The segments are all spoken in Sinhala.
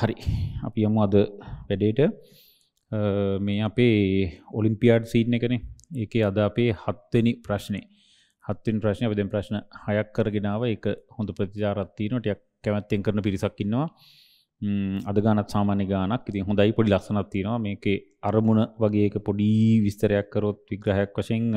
හරි eh, අපි යමු අද වැඩේට eh, මේ අපේ ඔලිම්පියාඩ් සීන් එකනේ ඒකේ අද අපේ හත්වෙනි ප්‍රශ්නේ හත්වෙනි ප්‍රශ්නේ අපි දැන් ප්‍රශ්න හයක් කරගෙන ආවා ඒක හොඳ ප්‍රතිචාරයක් තියෙනවා ටිකක් කැමැත්තෙන් කරන පිරිසක් ඉන්නවා අද ගානත් සාමාන්‍ය ගානක් ඉතින් හොඳයි පොඩි ලස්සනක් තියෙනවා මේකේ අරමුණ වගේ එක පොඩි විස්තරයක් කරොත් විග්‍රහයක් වශයෙන්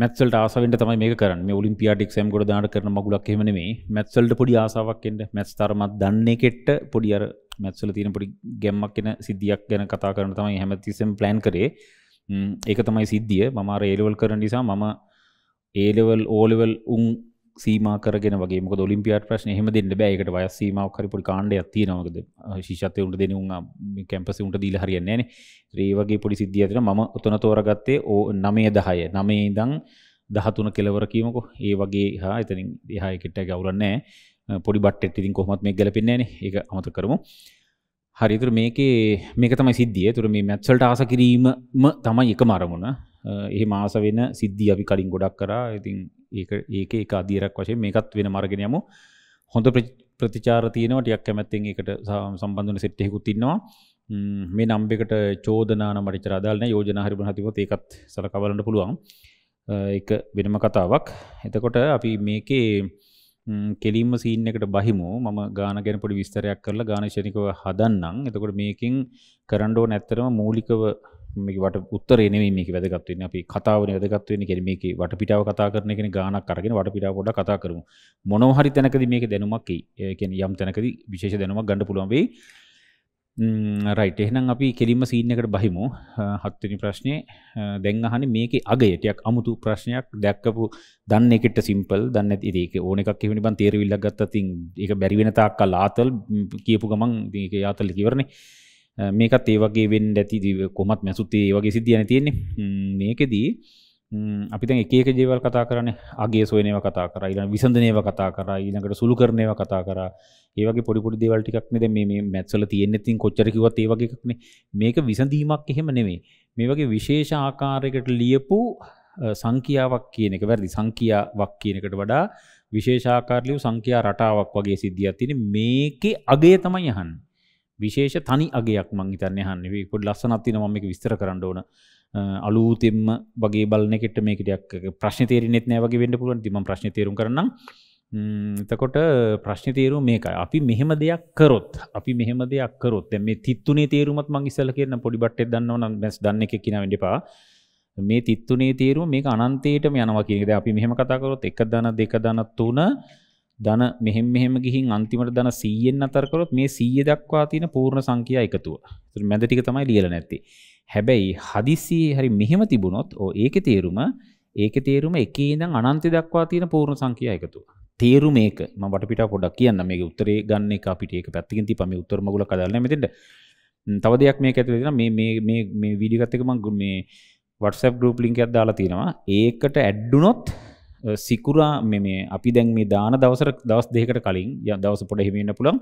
මැත්සල්ට ආසවෙන්ට තමයි මේ කරන්න ඔලිම්පියාටික්ෂම් ගොඩ දාට කරන මගුලක් හෙමනේ මැත්සල්ට පොඩි ආසාාවක්ෙන්ට මැස් තරමත් දන්නේ කෙට්ට පොඩි අර මැත්සල තියෙන පොඩි ගැම්මක් කියෙන සිද්ධියක් ගැන කතා කරන තමයි හැමතිසම් ප්ලන් කරේ ඒක තමයි සිද්ධිය මමාර ඒලවල් කරන නිසා මම ඒලෙවල් ඕලෙවල් උන් සීමකරගෙන වගේ ොලිම්පියට ප්‍රශ්න හෙම දෙන්න බෑයකට වය සීමාව හරිපොල් කාණ්ඩ ඇති නොකද ශිෂත්වයුන්ට දෙනවුන් කැම්පසිවුන්ට දීල හරියන්නේ න රේවගේ පොඩි සිද්ධිය තින ම උතන තෝරගත්තේ ඕ නමය දහය නමේ දං දහතුන කෙලවර කීමක ඒ වගේ හා එතනින් දෙහායකෙට ගවරන්නෑ පොඩි බට්ට ඉතින් කොහොමත් මේ ගැලපෙන්නේ ඒ අමත කරමු හරිතුර මේකේ මේක තමයි සිද්ධිය තුර මේ මැත්සල්ට ආස කිරීමම තමයි එක මරමුණ ඒ මාස වෙන සිද්ධිය අපි කලින් ගොඩක් කරා ඉතින් ඒක ඒක එක අදීරක් වශය මේකත් වෙන මර්ගෙනයමු හොඳ ප්‍රතිචාර තියනවටයක් කැමැත්තෙන් එකට සම්බන්ධන සෙට්ටෙකු තින්නවා මේ නම්බෙකට චෝදනා මට රදාලන යෝජනා හරිබ හතිපොත් ඒකත් සලකවලට පුළුවන් එක වෙනම කතාවක් එතකොට අපි මේකේ කෙලින්ම සීන් එකට බහිමු මම ගාන ගැන පොඩි විස්තරයක් කරලා ගානශනිකව හදන්නම් එතකොට මේකින් කරන්ඩෝ නැත්තරම මූලිකව මේකට උත්තර එනෙම මේක වැදගත්වන්න අපි කතාවන වැදගත්වන්න කෙන මේක වට පිටාව කතා කරන කෙන ගානක් කරගෙන වට පිටා පොඩ කතා කරමු මොනවහරි තැනකද මේක දැනුමක් එකෙන් යම් තැනකද විශේෂ දැනුමක් ගණඩ පුළුවන්වෙයි රයිට එහෙනම් අපි කෙලින්ම සීනකට බහිමු හත්වනි ප්‍රශ්නය දැන් අහන මේක අගයටයක් අමුතු ප්‍රශ්නයක් දැක්කපු දන්න එකට සිම්පල් දන්න ඒක ඕන එකක් එවනි බන් තේරවිල්ලක් ගත්තතින් ඒක බැරිවෙන තාක්කල් ආතල් කියපු ගමන් ඒක ආතල් කිවරණේ මේකත් ඒවගේ වෙන් ඇති කොමත් මැසුත්තේ වගේ සිද්ධියන තියෙන්නේ මේකෙදී අපිතන් එකක ජේවල් කතා කරන අගේ සොයනව කතා කර ඉන විසඳනයව කතා කර ඉනකට සුළු කරනයව කතා කර ඒවගේ පොඩිපුඩි දේවල්ටිකක් නද මේ මැත්සල තියෙන්නෙතින් කොච්චරකිවත් ඒවගේක්න මේක විසඳීමක් එහෙම නෙමේ මේ වගේ විශේෂ ආකාරයකට ලියපු සංකියාවක් කියන එක වැරදි සංකියාවක් කියනකට වඩා විශේෂාකාරලියව සංකයා රටාවක් වගේ සිද්ධියත් තින මේකේ අගේ තමයි යහන් විශේෂ තනි අගේයක් මං හිතන්න හන්නේ කොඩ ලස්සනත්තින මම එක විස්තර කරන්න ඕන අලුතෙම වගේ බලන එකට මේකටයක් ප්‍රශ්න තේරනෙත් නෑවගේ වෙන්න පුළුවන් තිම ප්‍රශ්න තේරුම් කරන්න එතකොට ප්‍රශ්න තේරු මේකයි අපි මෙහෙම දෙයක් කරොත් අපි මෙහෙම දෙයක් කරොත් දැ මේ තිත්තුනේ තේරුමත් මං ඉසල කියන්න පොඩිබට්ට දන්නවන බැස් දන්න එක කියෙන වැඩිපා මේ තිත්තුනේ තේරුම මේක අනන්තේටම යනවා කියද අපි මෙහෙම කතාකරොත් එක දන දෙක දනත් වන ධන මෙහෙම මෙහෙම ගිහින් අන්තිමට ධන 100ෙන් අතර කරොත් මේ 100 දක්වා තියෙන පූර්ණ සංඛ්‍යා එකතුව. ඒතර මැද ටික තමයි ලියලා නැත්තේ. හැබැයි හදිසියේ හරි මෙහෙම තිබුණොත් ඕ ඒකේ තේරුම ඒකේ තේරුම එකේ ඉඳන් අනන්ත දක්වා තියෙන පූර්ණ සංඛ්‍යා එකතුව. තේරුම මේක මම වටපිටාව පොඩ්ඩක් කියන්න මේක උත්තරේ ගන්න එක අපිට ඒක පැත්තකින් තියපන් මේ උත්තර මගුල කඩලා නැහැ මෙතෙන්ට. තව දෙයක් මේක ඇතුලේ තියෙනවා මේ මේ මේ මේ වීඩියෝ එකත් එක මම මේ WhatsApp group link එකක් දාලා තියෙනවා. ඒකට ඇඩ් වුණොත් සිකුරා මේ අපි දැන් මේ දාන දවසර දවස් දෙකට කලින් ය දවස පොඩ හිමන්න පුළන්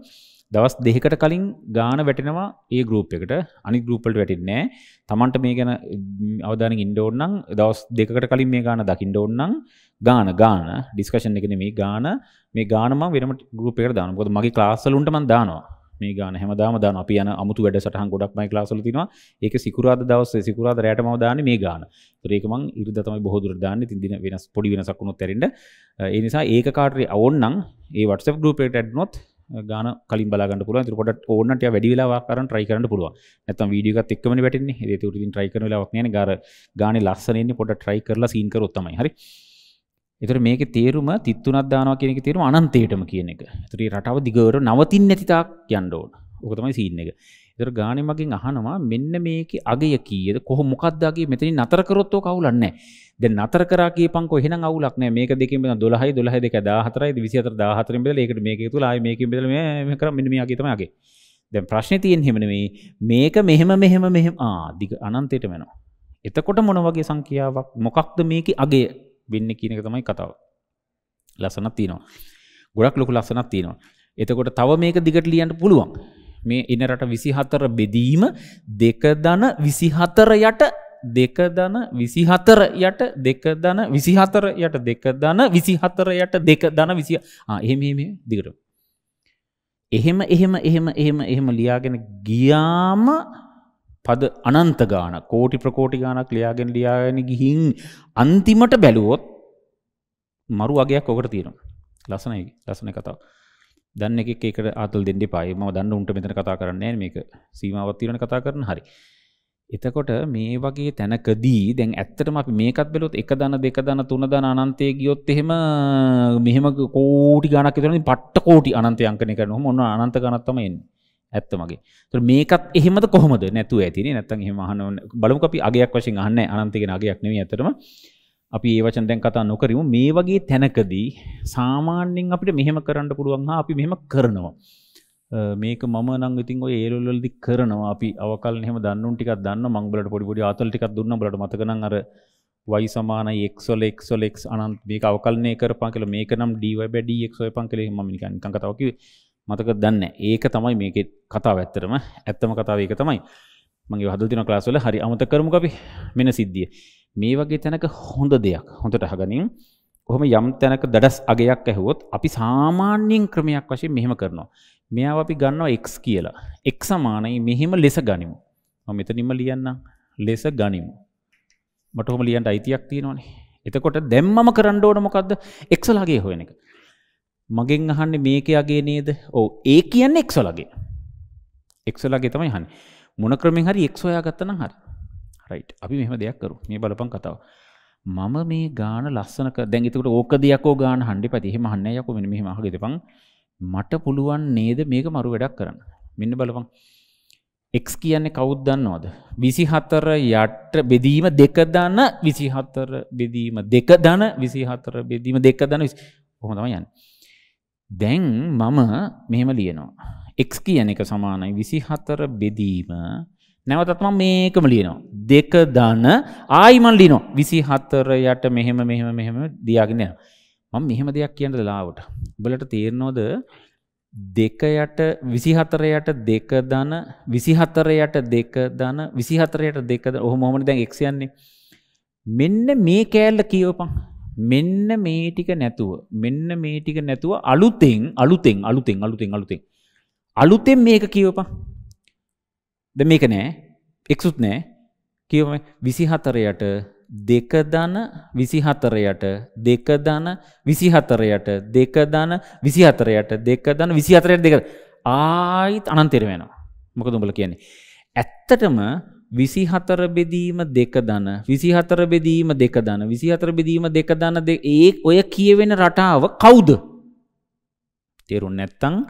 දවස් දෙකට කලින් ගාන වැටෙනවා ඒ ගරුප් එකට අනි ගරුපල්ට වැටින්නෑ තමන්ට මේ ගැන අවධාන ඉන්ඩෝන්නම් දවස් දෙකට කලින් මේ ගාන දකිින්ඩ ඔන්නම් ගාන ගාන ඩිස්කෂන් එකන මේ ගාන මේ ගානම වෙනට ගරුප එක දාන ොද මගේ ලාස්සලුන්ටම දානවා මේ ගාන හැමදාම දාන අපි යන අමුතු වැඩසටහන් ගොඩක් මයි ක්ලාස්වල තියෙනවා. ඒක සිකුරාදා දවසේ සිකුරාදා රැයට මම දාන්නේ මේ ගාන. ඒතර ඒක මං ඉරිදා තමයි බොහෝ දුර දාන්නේ. ඉතින් දින වෙනස් පොඩි වෙනසක් වුණොත් ඇරෙන්න. ඒ නිසා ඒක කාටරි ඕන නම් ඒ WhatsApp group එකට add වුණොත් ගාන කලින් බලාගන්න පුළුවන්. ඒතර පොඩට ඕනට ටික වැඩි වෙලාවක් කරන් try කරන්න පුළුවන්. නැත්තම් වීඩියෝ එකත් එක්කමනේ වැටෙන්නේ. ඒක උටින් try කරන වෙලාවක් නෑනේ. ගාන ගානේ ලස්සන එන්නේ පොඩට try කරලා සීන් කරොත් තමයි. හරි. ඒතර මේකේ තේරුම 33ක් දානවා කියන එකේ තේරුම අනන්තයටම කියන එක. ඒතර රටාව දිගට නවතින්නේ නැති තාක් යන්න ඕන. ඕක තමයි සීන් එක. ඒතර ගානේ මගෙන් අහනවා මෙන්න මේකේ අගය කීයද කොහොම මොකක්ද අගය මෙතනින් නතර කරොත් ඔක අවුලක් නැහැ. දැන් නතර කරා කියපන්කෝ එහෙනම් අවුලක් නැහැ. මේක දෙකෙන් බෙදලා 12යි 12 2 14යි 24 14න් බෙදලා ඒකට මේකේ තුල ආයේ මේකෙන් බෙදලා මේ මේ කරා මෙන්න මේ අගය තමයි අගය. දැන් ප්‍රශ්නේ තියෙන්නේ එහෙම නෙමෙයි. මේක මෙහෙම මෙහෙම මෙහෙම ආ දිග අනන්තයට යනවා. එතකොට මොන වගේ සංඛ්‍යාවක් මොකක්ද මේකේ අගය වෙන්න කියන එක තමයි කතාව. ලස්සනක් තියෙනවා. ගොඩක් ලොකු ලස්සනක් තියෙනවා. එතකොට තව මේක දිගට ලියන්න පුළුවන්. මේ එන රට 24 බෙදීම 2 ධන 24 යට 2 ධන 24 යට 2 ධන 24 යට 2 ධන 24 යට 2 ධන 20 ආ එහෙම එහෙම දිගට එහෙම එහෙම එහෙම එහෙම එහෙම ලියාගෙන ගියාම පද අනන්ත ගාන කෝටි ප්‍රකෝටි ගානක් ලියාගෙන ලියාගෙන ගිහින් අන්තිමට බැලුවොත් මරු වගයක් ඔකට තියෙනවා. ලස්සනයි ලස්සන කතාව. දැන් එකෙක් ඒකට ආතල් දෙන්න එපායි. මම දන්න උන්ට මෙතන කතා කරන්නේ මේක සීමාවක් තියෙන කතා කරන හරි. එතකොට මේ වගේ තැනකදී දැන් ඇත්තටම අපි මේකත් බැලුවොත් එක දන දෙක දන තුන දන අනන්තයේ ගියොත් එහෙම මෙහෙම කෝටි ගණක් විතරනේ පට්ට කෝටි අනන්තය අංකනය කරනවා. මොන අනන්ත ගණක් තමයි එන්නේ. ඇත්ත මගේ තුර මේකත් එහෙමද කොහොමද නැතු ඇතින නැත්තන් එහෙම අහන බලමු අපි අගයක් වශයෙන් අහන්න අනන්තගෙන අගයක් නෙවෙයි ඇතරම අපි ඒ වචන දැන් කතා නොකරමු මේ වගේ තැනකදී සාමාන්‍යයෙන් අපිට මෙහෙම කරන්න පුළුවන් හා අපි මෙහෙම කරනවා. මේක මම නම් ඉතින් ඔය ඒලවල් වලදී කරනවා. අපි අවකලන එහෙම දන්නුන් ටිකක් දන්න මං බලට පොඩි පොඩි ආතල් ටිකක් දුන්නා බලට මතක නම් අර y සමානයි x වල x වල x අනන්ත මේක අවකලනය කරපන් කියලා මේක නම් dy/dx ඔයපන් කියලා මම නිකන් නිකන් කතාව කිව්වේ. මතක දන්න ඒක තමයි මේක කතා ඇත්තරම ඇත්තම කතාව ඒක තමයි මගේ හදතින ලාස්වල හරි අමත කරමු අපි මෙන සිද්ධිය මේ වගේ තැනක හොඳ දෙයක් හොඳට අහගනින් ඔහොම යම් තැනක දඩස් අගයක් ඇහුවොත් අපි සාමාන්‍යයෙන් ක්‍රමයක් වශයෙන් මෙහෙම කරනවා මෙයාව අපි ගන්නවා එක් කියලා එක් සමානයි මෙහෙම ලෙස ගනිමු මෙතනිම ලියන්න ලෙස ගනිමු මට හොම ලියන්ට අයිතියක් තියෙනවානේ එතකොට දැම්මම කරන්න ඕන මොකක්ද එක්සලාගේ හොයන එක මගෙන් අහන්නේ මේකයාගේ නේද? ඔව් ඒ කියන්නේ x වලගේ. x වලගේ තමයි අහන්නේ. මොන ක්‍රමෙන් හරි x හොයාගත්තා නම් හරි. රයිට්. අපි මෙහෙම දෙයක් කරමු. මේ බලපන් කතාව. මම මේ ගාන ලස්සන කර දැන් එතකොට ඕකද යකෝ ගාන හණ්ඩිපති. එහෙම අහන්නේ යකෝ මෙන්න මෙහෙම අහගෙ දෙපන්. මට පුළුවන් නේද මේක මරු වැඩක් කරන්න. මෙන්න බලපන්. එක් කියන්නේ කවුද දන්නවද විසිහතර යට බෙදීම දෙක දන විසිහතර බෙදීම දෙක දන විසිහතර බෙදීම දෙක දන කොහොම තමයි යන්නේ දැන් මම මෙහෙම ලියනවා. x කියන එක සමානයි 24 බෙදීම නැවතත් මම මේකම ලියනවා. දෙක ධන ආයි මම ලියනවා. 24 යට මෙහෙම මෙහෙම මෙහෙම දියාගෙන යනවා. මම මෙහෙම දෙයක් කියන්න ලාවට. උඹලට තේරෙනවද දෙක යට 24 යට දෙක ධන 24 යට දෙක ධන 24 යට දෙක ඔහොම ඔහොමනේ දැන් x යන්නේ. මෙන්න මේ කෑල්ල කියවපන්. මෙන්න මේ ටික නැතුව මෙන්න මේ ටික නැතුව අලුතෙන් අලුතෙන් අලුතෙන් අලුතෙන් අලුතෙන් අලුතෙන් මේක කියවපන් ද මේක නෑ එක්සුත් නෑ කියව විසිහතරයට දෙකදන විසිහතරයට දෙකදන විසිහතරයට දෙකදන විසිහතරයට දෙකදන විසිහතරයට දෙක ආයිත් අනන්තෙර වෙනවා මොක දුඹල කියන්නේ ඇත්තටම විසිහතර බෙදීම දෙක දන විසිහතර බෙදීම දෙක දන විසිහතර බෙදීම දෙක දන ඒ ඔය කියවෙන රටාව කවුද තේරුන් නැත්තං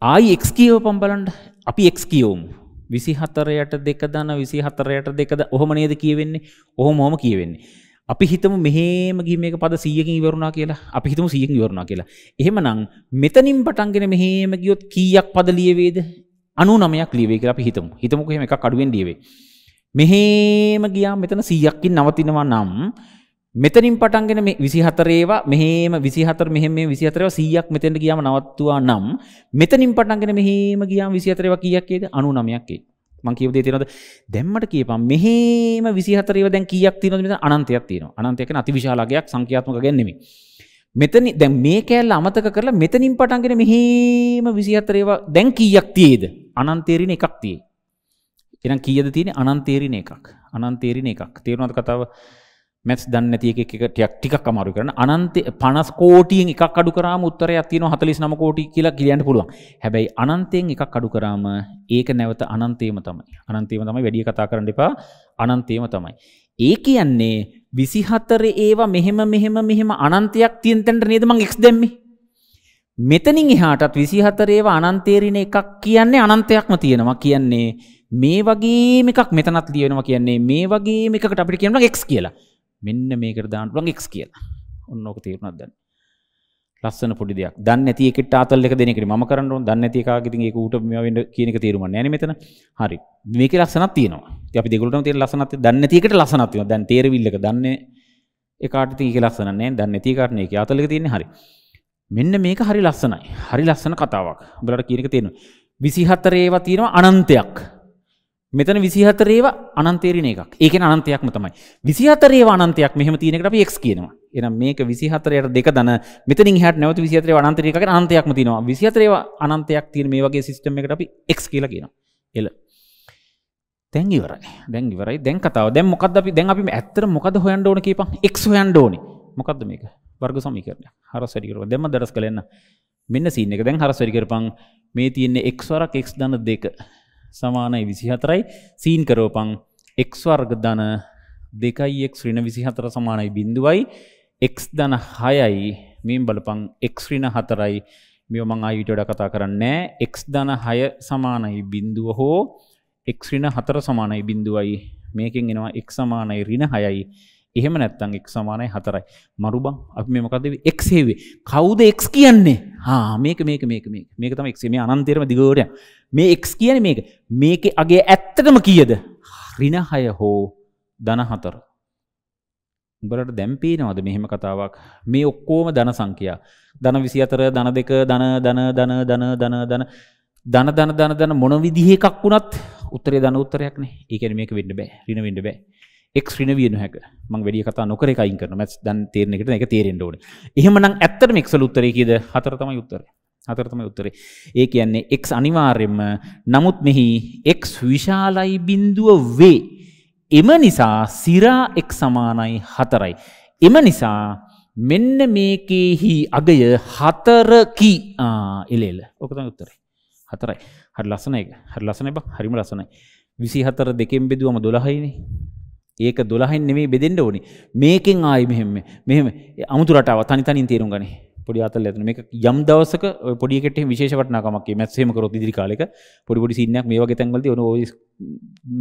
ආයි එක් කියව පම්බලන්ඩ අපි එක් කියවම් විසිහතරයට දෙක දන විසිහතරයට දෙකද ඔහොම නේද කියවෙන්නේ ඔහොම හොම කියවෙන්නේ අපි හිතම මෙහේම ගීමක පද සියකින් ඉවරුණා කියලා අපි හිතම සියකින් ඉවරුණා කියලා එහෙම නම් මෙතනින් පටන්ගෙන මෙහේම ගියොත් කීයක් පද ලියවේද අනු නමයක් ලියවේ කියලා අපි හිතමු. හිතමුකෝ එහෙම එකක් අඩුවෙන් ලියවේ. මෙහෙම ගියා මෙතන 100කින් නවතිනවා නම් මෙතනින් පටන්ගෙන මේ 24 ඒවා මෙහෙම 24 මෙහෙම මේ 24 ඒවා 100ක් මෙතෙන්ට ගියාම නවත්තුවා නම් මෙතනින් පටන්ගෙන මෙහෙම ගියාම 24 ඒවා කීයක් එයිද 99ක් එයි. මං කියව දේ තියෙනවද දැම්මට කියපන් මෙහෙම 24 ඒවා දැන් කීයක් තියෙනවද මෙතන අනන්තයක් තියෙනවා. අනන්තයක් කියන්නේ අතිවිශාල අගයක් සංඛ්‍යාත්මක ගන්නේ නෙමෙයි. මෙතනි දැන් මේ කෑල්ල අමතක කරලා මෙතනින් පටන්ගෙන මෙහෙම 24 ඒවා දැන් කීයක් තියේද? අනන්තේරින එකක් තියේ. එහෙනම් කීයද තියෙන්නේ? අනන්තේරින එකක්. අනන්තේරින එකක්. තේරුණාද කතාව? මැත්ස් දන්නේ නැති එකෙක් එක ටිකක් ටිකක් අමාරු කරන්න. අනන්ත 50 කෝටියෙන් එකක් අඩු කරාම උත්තරයක් තියෙනවා 49 කෝටි කියලා කියන්න පුළුවන්. හැබැයි අනන්තයෙන් එකක් අඩු කරාම ඒක නැවත අනන්තේම තමයි. අනන්තේම තමයි වැඩි කතා කරන්න එපා. අනන්තේම තමයි. ඒ කියන්නේ විසිහතර ඒවා මෙහෙම මෙහෙම මෙහෙම අනන්තයක් තියන්තැට නේද මං එක් දෙම්මි. මෙතනින් එහාටත් විසිහතර ඒවා අනන්තේරණ එකක් කියන්නේ අනන්තයක්ම තියෙනවා කියන්නේ මේ වගේ එකක් මෙතනත් ලියනවා කියන්නේ මේ වගේ එකකට අපිට කියන්න එක් කියලා මෙන්න මේකර දාන්නටුවන් එක් කියලා ඔන්නෝක තේරුණක් දන්න. ලස්සන පොඩි දෙයක්. දන්නේ නැති එකට ආතල් එක දෙන එකට මම කරන්න ඕන. දන්නේ නැති එකාගේ ඉතින් ඒක ඌට මේවා වෙන්න කියන එක තීරුමක් නැහැ නේ මෙතන. හරි. මේකේ ලස්සනක් තියෙනවා. ඉතින් අපි දෙගොල්ලටම තියෙන ලස්සනක් දන්නේ නැති එකට ලස්සනක් තියෙනවා. දැන් තේරවිල්ලක දන්නේ එකාට ඉතින් ඒකේ ලස්සනක් නැහැ. දන්නේ නැති එකාට නේ ඒකේ ආතල් එක තියෙන්නේ. හරි. මෙන්න මේක හරි ලස්සනයි. හරි ලස්සන කතාවක්. උඹලට කියන එක තේරෙනවා. 24 ඒවා තියෙනවා අනන්තයක්. මෙතන විසිහතරේව අනන්තේරණ එකක් ඒක අනන්තයක්ම තමයි විසිහතරේ අනන්තයක් මෙහම තියනකට අපි එක් කියනවා එනම් මේක විසිහතරයට දෙක දන මෙතන හට නැවත විසිතරේ අනන්තරයක අන්තයක්ම තිනවා විසිහතරේව අනන්තයක් තියෙන මේ වගේ සිස්ටම් එකට අපි එක් කියල කියනවා එල තැන්ගිවරයි දැන්ගිවරයි දැන් කතාව දැන් මොකද අපි දැන් අපි ඇත්තර මොකද හොයන් ඕන කියපන් එක් හොයන් ඕනි මොකක්ද මේක වර්ග සමීකරණය හරසැඩිකරුව දෙම දරස් කලන්න මෙන්න සීන එක දැන් හරසැඩි කරපන් මේ තියන්නේ එක්වරක් එක් දන්න දෙක සමානයි විසි හතරයි සීන් කරෝපං එක් වර්ග ධන දෙකයි එක් ශ්‍රීණ විසි හතර සමානයි බිඳුවයි එක් දන හයයි මෙන් බලපං එක්ශ්‍රීණ හතරයි මෙ මං අයිවිටඩ කතා කරන්නේ එක් දන හය සමානයි බිින්දුව හෝ එක්ශ්‍රීණ හතර සමානයි බිින්දුවයි මේකෙන් එෙනවා එක් සමානයි රිණ හයයි එහෙම නැත්තං එක් සමානයි හතරයි මරුබං අපි මේ මොකක්ද එක් හේවේ කවුද එක් කියන්නේ හා මේක මේක මේක මේක මේක තම එක්ේ මේ අනන්තේරම දිගෝරය මේ එක් කියන මේක මේක අගේ ඇත්තටම කියද රිනහය හෝ දනහතර උඹලට දැම්පේනවද මෙහෙම කතාවක් මේ ඔක්කෝම දන සංකයා දන විසි අතර දන දෙක දන දන දන දන දන දන දන දන දන දන මොන විදිහකක් වුණත් උත්තරේ දන උත්තරයක්නේ ඒකන මේක වෙන්න බෑ රින වෙන්න බෑ එක් ්‍රනවිය නොහැක මං වැඩි කතා නොකර එකයින් කරන මැත් දන් තේරණෙකට එක තේරෙන්ට ඕන එහෙමනම් ඇත්තට මෙක්සල උත්තරය කියද හතරතම යුත්තර හතරතම උත්තරේ ඒ කියන්නේ එක් අනිවාර්යෙන්ම නමුත් මෙහි එක් විශාලයි බින්දුව වේ එම නිසා සිරා එක් සමානයි හතරයි එම නිසා මෙන්න මේකෙහි අගය හතරකි එලේල ඕකතන් උත්තරේ හතරයි හරි ලසන එක හරි ලසන බක් හරිම ලසනයි විසි හතර දෙකෙන් බෙදුවම දොළහයිනේ ඒක දොළහෙන් නෙමේ බෙදෙන්ඩ ඕනි මේකෙන් ආයි මෙහෙම මෙහම අමුතුරටාව තනි තනින් තේරුම් ගන පොඩි අතල් ඇතන මේ යම් දවසක පොඩිකට විශේෂටනාකමක් මැත්සේම කරොත් ඉදිරි කාලෙක පොඩිපොඩි සින්නක් මේ වගේ තැන්වලති ඔන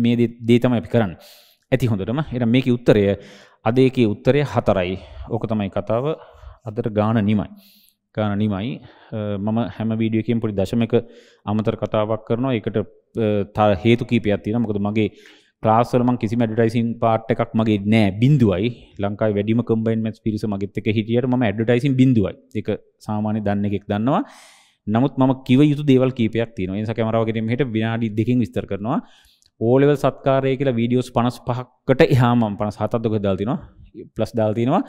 මේ දේතම අපි කරන්න ඇති හොඳටම එ මේක උත්තරය අදයක උත්තරය හතරයි ඕක තමයි කතාව අදර ගාන නිමයි. ගාන නිමයි මම හැම වීඩියකින් පොඩි දශමක අමතර කතාවක් කරනවා එකට තා හේතු කීපයක් තියෙන මොකද මගේ ක්ලාස්වල මං කිසිම ඇඩ්වර්ටයිසින් පාට් එකක් මගේ නෑ බිඳුවයි ලංකාවේ වැඩිම කම්බයින් මැච් පිරිස මගෙත් එක හිටියට මම ඇඩ්වර්ටයිසින් බිඳුවයි. ඒක සාමාන්‍ය දන්න එකෙක් දන්නවා. නමුත් මම කිව යුතු දේවල් කීපයක් තියෙනවා. ඒ නිසා කැමරාව ගෙරීම හෙට විනාඩි දෙකකින් විස්තර කරනවා. ඕලෙවල් සත්කාරය කියලා වීඩියෝස් 55කට එහා මම 57ක් දුක දාලා තිනවා. ප්ලස් දාලා තිනවා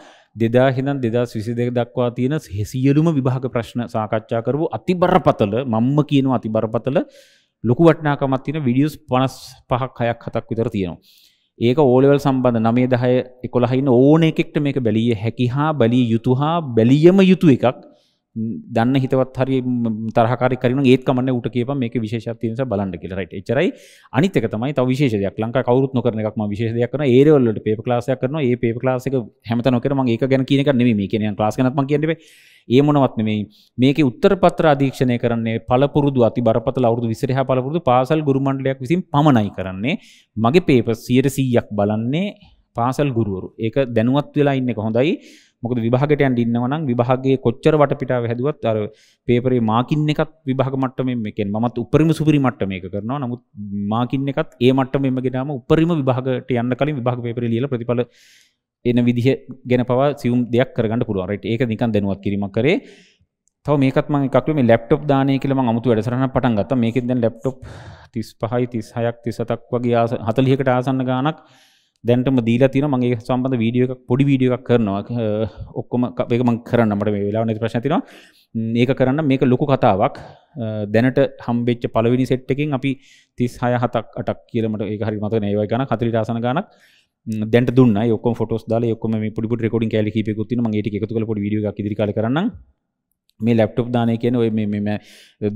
2000 ඉඳන් 2022 දක්වා තියෙන සියලුම විභාග ප්‍රශ්න සාකච්ඡා කරපු අතිබරපතල මම්ම කියනවා අතිබරපතල ලොකු වටනාකමත් තියෙන විඩියෝස් 55ක් 6ක් 7ක් විතර තියෙනවා. ඒක ඕලෙවල් සම්බන්ධ 9 10 11 ඉන්න ඕන එකෙක්ට මේක බැලිය හැකි හා බැලිය යුතු හා බැලියම යුතු එකක්. දන්න හිතවත් හරි තරහකාරි කරන ඒත් කමන්න ට කියප මේක විශේෂත් තිස බලන්න කියලට එචරයි අනිත තමයි තව විශේෂයක් ලංකා කවරුත් නොකරන එකක්ම විශේෂයක් කන ඒරවල්ලට පේප ලාසයක් කරන ඒ පේප ලාසක හැමත නොකරම ඒක ගැන කියනක නෙම මේ කියන ලාසකනත්ම කියන්නේ ඒ මොනවත් නෙමේ මේක උත්තර පත්‍ර අධීක්ෂණය කරන්නේ පළපුරුදු අති බරපතල අවුරුදු විසිරහා පළපුරුදු පාසල් ගුරුමණ්ඩලයක් විසින් පමණයි කරන්නේ මගේ පේප සියට සීයක් බලන්නේ පාසල් ගුරුවරු ඒක දැනුවත් වෙලා ඉන්න හොඳයි මොකද විභාගට යන්න ඉන්නවා නම් විභාගයේ කොච්චර වටපිටාව හැදුවත් අර පේපරේ මාකින් එකත් විභාග මට්ටමින් මේකෙන් මමත් උපරිම සුපිරි මට්ටම මේක කරනවා නමුත් මාකින් එකත් ඒ මට්ටමින්ම ගෙනාම උපරිම විභාගට යන්න කලින් විභාග පේපරේ ලියලා ප්‍රතිඵල එන විදිහ ගැන පවා සියුම් දෙයක් කරගන්න පුළුවන් රයිට් ඒක නිකන් දැනුවත් කිරීමක් කරේ තව මේකත් මම එකක් මේ ලැප්ටොප් දානය කියලා මම අමුතු වැඩසටහනක් පටන් ගත්තා. මේකෙන් දැන් ලැප්ටොප් 35යි 36ක් 37ක් වගේ 40කට ආසන්න ගාණක් දැන්ටම දීලා තියෙන මම ඒක සම්බන්ධ වීඩියෝ එකක් පොඩි වීඩියෝ එකක් කරනවා ඔක්කොම ඒක මම කරන්න මට මේ වෙලාව නැති ප්‍රශ්න තියෙනවා මේක කරන්න මේක ලොකු කතාවක් දැනට හම්බෙච්ච පළවෙනි සෙට් එකෙන් අපි 36 7ක් 8ක් කියලා මට ඒක හරි මතක නෑ ඒවයි ගණන් 40 ආසන ගණන් දැන්ට දුන්නා ඒ ඔක්කොම ෆොටෝස් දාලා ඒ ඔක්කොම මේ පොඩි පොඩි රෙකෝඩින් කැලේ කීපයකුත් තියෙනවා මම ඒ ටික එකතු කරලා පොඩි වීඩියෝ එකක් ඉදිරි කාලේ කරන්නම් මේ ලැප්ටොප් දානය කියන ඔය මෙම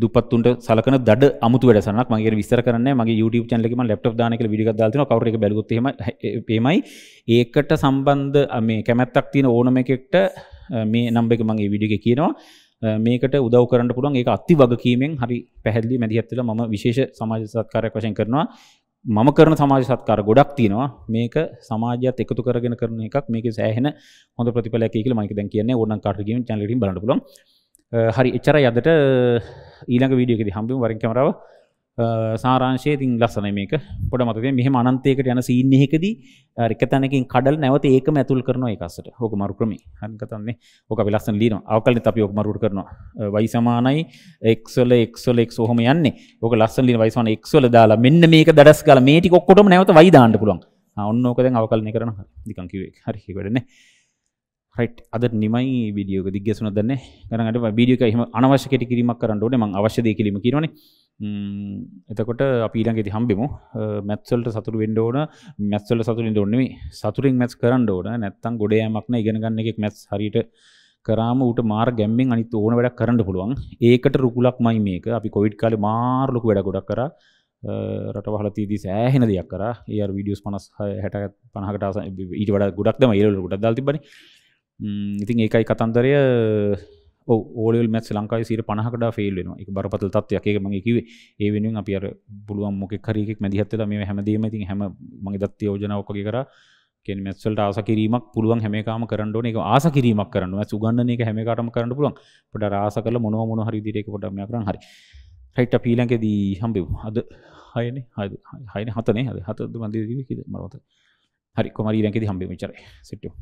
දුපත්තුන්ට සලකන දඩ අමුතු වැඩසනක් මගේ විස්තර කරන්න මගේ YouTube channel එකේ මම laptop දාන කියලා වීඩියෝ එකක් දාලා තිනවා කවුරු එක බැලුවොත් එහෙම පේමයි ඒකට සම්බන්ධ මේ කැමැත්තක් තියෙන ඕනම එකෙක්ට මේ නම්බර් එක මම මේ වීඩියෝ එකේ කියනවා මේකට උදව් කරන්න පුළුවන් ඒක අති වගකීමෙන් හරි පැහැදිලි මැදිහත් වෙලා මම විශේෂ සමාජ සත්කාරයක් වශයෙන් කරනවා මම කරන සමාජ සත්කාර ගොඩක් තියෙනවා මේක සමාජයත් එකතු කරගෙන කරන එකක් මේකේ සෑහෙන හොඳ ප්‍රතිඵලයක් කියලා මම දැන් කියන්නේ ඕනනම් කාටද කියන channel එකකින් බලන්න පුළුවන් හරි එච්චර යදට ඊළඟ වීඩියකෙද හම්බිම වරින් කැමරාව සාරංශය තින් ලස්සන මේක පොඩ මතද මෙහ අනන්තයකට යන සීන්නේෙකදී රික තැනකින් කඩල් නැවත ඒක ඇතුල් කරන එකසට හොක මරු ක්‍රමේ හකතන්නේ ඕක වෙලස්සන් ලීන අවකල අපි ඔක් මරු කරනවා වයි සමානයි එක්සල එක්සල එක් සොහම යන්න ඕක ලස්සලින් වයිසන එක්සල දාලා මෙන්න මේක දඩස් කල මේටි කොක්කොටම නැවත වයිදාන්න පුළන් ඔන්නෝකද අවකලන කරන දිකංකිවේ හරි වැඩන්නේ රයිට් අද නිමයි විඩියෝක දිග්‍යසුන දන්න කරනට විඩියක හම අනවශ්‍ය කෙටි කිරීමක් කරන්නඩට මං අවශ්‍යදය කිරීම කිරන එතකොට අපීලන්ගෙති හම්බෙමු මැත්සල්ට සතුර වෙන්ඩෝන මැත්සල සතුර ඩොන්නම සතුරින් මැස් කරන්න ඕන නැත්තම් ගොඩයමක්න ඉගෙනගන්න එකෙක් මැස් හරිට කරාම ට මාර් ගැම්මෙන් අනිත් ඕන වැඩක් කරන්න පුළුවන් ඒකට රුකුලක් මයි මේක අපි කොවිඩ් කාල මාර්ලොකු වැඩ ගොඩක් කරා රට හලතිදී සෑහෙන දෙයක් කර ඒ විඩියස් පනස් හැට පනහට ඊට වඩ ගොඩක් ම ඒල ගොඩක් දල්තිබන ඉතින් ඒකයි කතන්දරය ඕලල් මැත් ලංකායි සිර පනහකට ෆෙල්ෙන එක බරපතල තත්වයක් එක මගේ කිවේ ඒ වෙනුවෙන් අපි අර පුළුවන් මොකෙ හරිෙක් මැදිහත්තල මේ හැමදීම ඉතින් හැම මගේ දත් යෝජනාවකගේ කර කෙන මැත්සල්ට ආස කිරීමක් පුළුවන් හැමකාම කරන්නඩන එක ආස කිරීමක් කරන්න සුගන්න එක හැමකාටම කරන්න පුළුවන් පට රාස කල මොනව මොන හරි දිරෙක පොටම කරන්න හරි හයිට පීලන්කෙදී හම්බෙව අද හයන හයන හතනේ හද හත මන්දේ මරවත හරි කොමරී ලැකෙද හම්බේ විචරය සිට්ටෝ